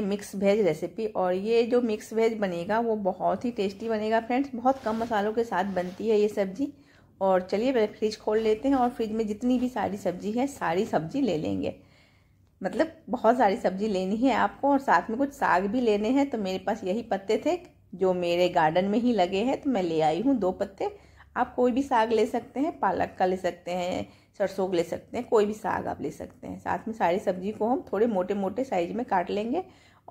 बनाएंगे mix veg recipe और ये जो मिक्स वेज बनेगा वो बहुत ही टेस्टी बनेगा फ्रेंड्स बहुत कम मसालों के साथ बनती है ये सब्ज़ी और चलिए पहले फ्रिज खोल लेते हैं और फ्रिज में जितनी भी सारी सब्ज़ी है सारी सब्ज़ी ले लेंगे मतलब बहुत सारी सब्ज़ी लेनी है आपको और साथ में कुछ साग भी लेने हैं तो मेरे पास यही पत्ते थे जो मेरे गार्डन में ही लगे हैं तो मैं ले आई हूँ दो पत्ते आप कोई भी साग ले सकते हैं पालक का ले सकते हैं सरसों ले सकते हैं कोई भी साग आप ले सकते हैं साथ में सारी सब्जी को हम थोड़े मोटे मोटे साइज में काट लेंगे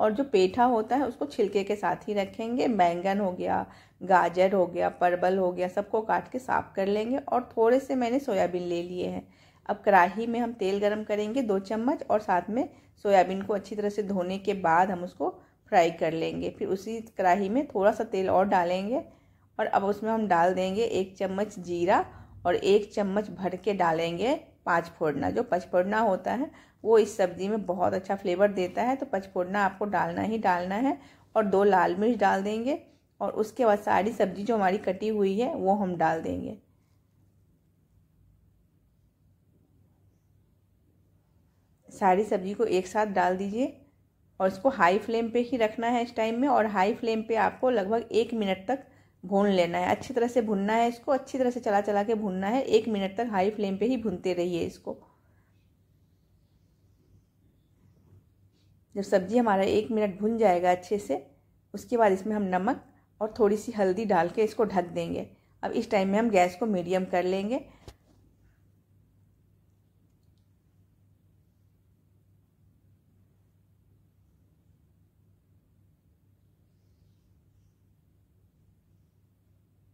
और जो पेठा होता है उसको छिलके के साथ ही रखेंगे बैंगन हो गया गाजर हो गया परबल हो गया सबको काट के साफ कर लेंगे और थोड़े से मैंने सोयाबीन ले लिए हैं अब कढ़ाही में हम तेल गरम करेंगे दो चम्मच और साथ में सोयाबीन को अच्छी तरह से धोने के बाद हम उसको फ्राई कर लेंगे फिर उसी कढ़ाही में थोड़ा सा तेल और डालेंगे और अब उसमें हम डाल देंगे एक चम्मच जीरा और एक चम्मच भर के डालेंगे पाँच फोड़ना जो पचफोड़ना होता है वो इस सब्ज़ी में बहुत अच्छा फ्लेवर देता है तो पचफोड़ना आपको डालना ही डालना है और दो लाल मिर्च डाल देंगे और उसके बाद सारी सब्ज़ी जो हमारी कटी हुई है वो हम डाल देंगे सारी सब्ज़ी को एक साथ डाल दीजिए और इसको हाई फ्लेम पे ही रखना है इस टाइम में और हाई फ्लेम पे आपको लगभग एक मिनट तक भून लेना है अच्छी तरह से भुनना है इसको अच्छी तरह से चला चला के भुनना है एक मिनट तक हाई फ्लेम पे ही भुनते रहिए इसको जब सब्ज़ी हमारा एक मिनट भुन जाएगा अच्छे से उसके बाद इसमें हम नमक और थोड़ी सी हल्दी डाल के इसको ढक देंगे अब इस टाइम में हम गैस को मीडियम कर लेंगे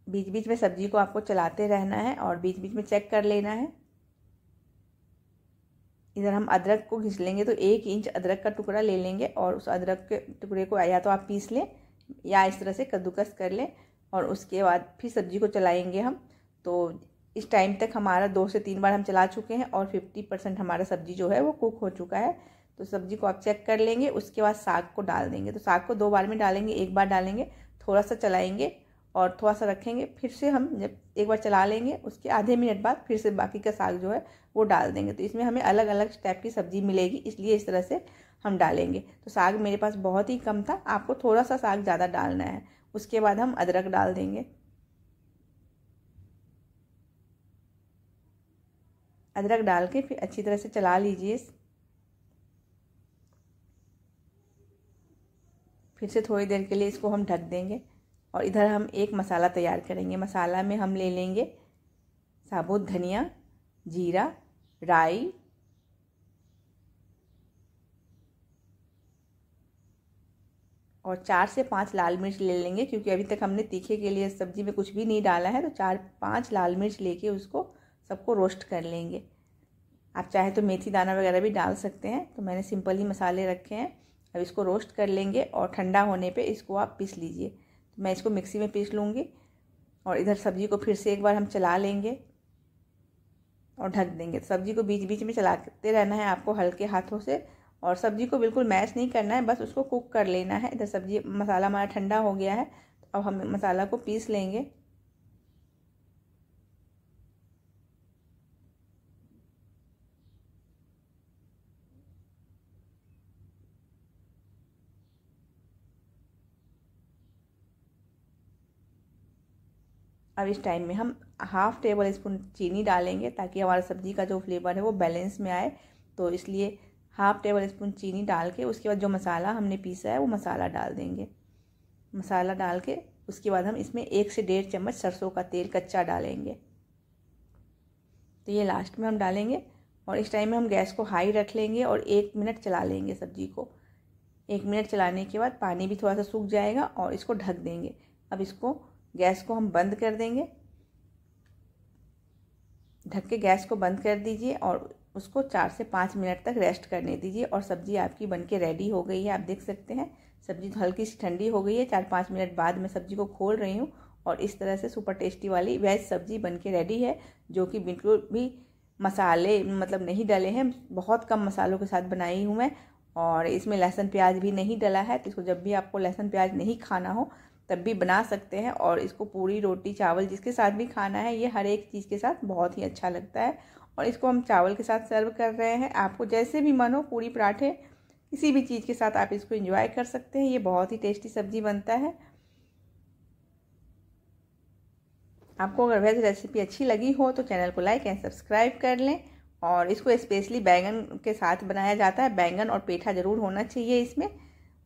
बीच बीच में सब्जी को आपको चलाते रहना है और बीच बीच में चेक कर लेना है इधर हम अदरक को घिस लेंगे तो एक इंच अदरक का टुकड़ा ले लेंगे और उस अदरक के टुकड़े को या तो आप पीस लें या इस तरह से कद्दूकस कर लें और उसके बाद फिर सब्जी को चलाएंगे हम तो इस टाइम तक हमारा दो से तीन बार हम चला चुके हैं और फिफ्टी परसेंट हमारा सब्जी जो है वो कुक हो चुका है तो सब्जी को आप चेक कर लेंगे उसके बाद साग को डाल देंगे तो साग को दो बार में डालेंगे एक बार डालेंगे थोड़ा सा चलाएंगे और थोड़ा सा रखेंगे फिर से हम जब एक बार चला लेंगे उसके आधे मिनट बाद फिर से बाकी का साग जो है वो डाल देंगे तो इसमें हमें अलग अलग टाइप की सब्जी मिलेगी इसलिए इस तरह से हम डालेंगे तो साग मेरे पास बहुत ही कम था आपको थोड़ा सा साग ज़्यादा डालना है उसके बाद हम अदरक डाल देंगे अदरक डाल के फिर अच्छी तरह से चला लीजिए फिर से थोड़ी देर के लिए इसको हम ढक देंगे और इधर हम एक मसाला तैयार करेंगे मसाला में हम ले लेंगे साबुत धनिया जीरा राई और चार से पांच लाल मिर्च ले लेंगे क्योंकि अभी तक हमने तीखे के लिए सब्जी में कुछ भी नहीं डाला है तो चार पांच लाल मिर्च लेके उसको सबको रोस्ट कर लेंगे आप चाहे तो मेथी दाना वगैरह भी डाल सकते हैं तो मैंने सिंपल ही मसाले रखे हैं अब इसको रोस्ट कर लेंगे और ठंडा होने पे इसको आप पीस लीजिए मैं इसको मिक्सी में पीस लूँगी और इधर सब्जी को फिर से एक बार हम चला लेंगे और ढक देंगे तो सब्जी को बीच बीच में चलाते रहना है आपको हल्के हाथों से और सब्जी को बिल्कुल मैश नहीं करना है बस उसको कुक कर लेना है इधर सब्जी मसाला हमारा ठंडा हो गया है तो अब हम मसाला को पीस लेंगे अब इस टाइम में हम हाफ़ टेबल स्पून चीनी डालेंगे ताकि हमारा सब्ज़ी का जो फ्लेवर है वो बैलेंस में आए तो इसलिए हाफ़ टेबल स्पून चीनी डाल के उसके बाद जो मसाला हमने पीसा है वो मसाला डाल देंगे मसाला डाल के उसके बाद हम इसमें एक से डेढ़ चम्मच सरसों का तेल कच्चा डालेंगे तो ये लास्ट में हम डालेंगे और इस टाइम में हम गैस को हाई रख लेंगे और एक मिनट चला लेंगे सब्ज़ी को एक मिनट चलाने के बाद पानी भी थोड़ा सा सूख जाएगा और इसको ढक देंगे अब इसको गैस को हम बंद कर देंगे ढक के गैस को बंद कर दीजिए और उसको चार से पाँच मिनट तक रेस्ट करने दीजिए और सब्ज़ी आपकी बन के रेडी हो गई है आप देख सकते हैं सब्ज़ी हल्की सी ठंडी हो गई है चार पाँच मिनट बाद मैं सब्ज़ी को खोल रही हूँ और इस तरह से सुपर टेस्टी वाली वेज सब्ज़ी बन के रेडी है जो कि बिल्कुल भी मसाले मतलब नहीं डले हैं बहुत कम मसालों के साथ बनाई हूँ मैं और इसमें लहसुन प्याज भी नहीं डला है तो इसको जब भी आपको लहसुन प्याज नहीं खाना हो तब भी बना सकते हैं और इसको पूरी रोटी चावल जिसके साथ भी खाना है ये हर एक चीज़ के साथ बहुत ही अच्छा लगता है और इसको हम चावल के साथ सर्व कर रहे हैं आपको जैसे भी मन हो पूरी पराठे किसी भी चीज़ के साथ आप इसको इंजॉय कर सकते हैं ये बहुत ही टेस्टी सब्जी बनता है आपको अगर वेज रेसिपी अच्छी लगी हो तो चैनल को लाइक एंड सब्सक्राइब कर लें और इसको स्पेशली बैंगन के साथ बनाया जाता है बैंगन और पेठा ज़रूर होना चाहिए इसमें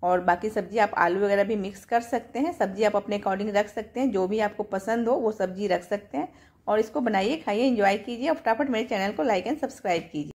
और बाकी सब्जी आप आलू वगैरह भी मिक्स कर सकते हैं सब्जी आप अपने अकॉर्डिंग रख सकते हैं जो भी आपको पसंद हो वो सब्जी रख सकते हैं और इसको बनाइए खाइए इंजॉय कीजिए और फटाफट मेरे चैनल को लाइक एंड सब्सक्राइब कीजिए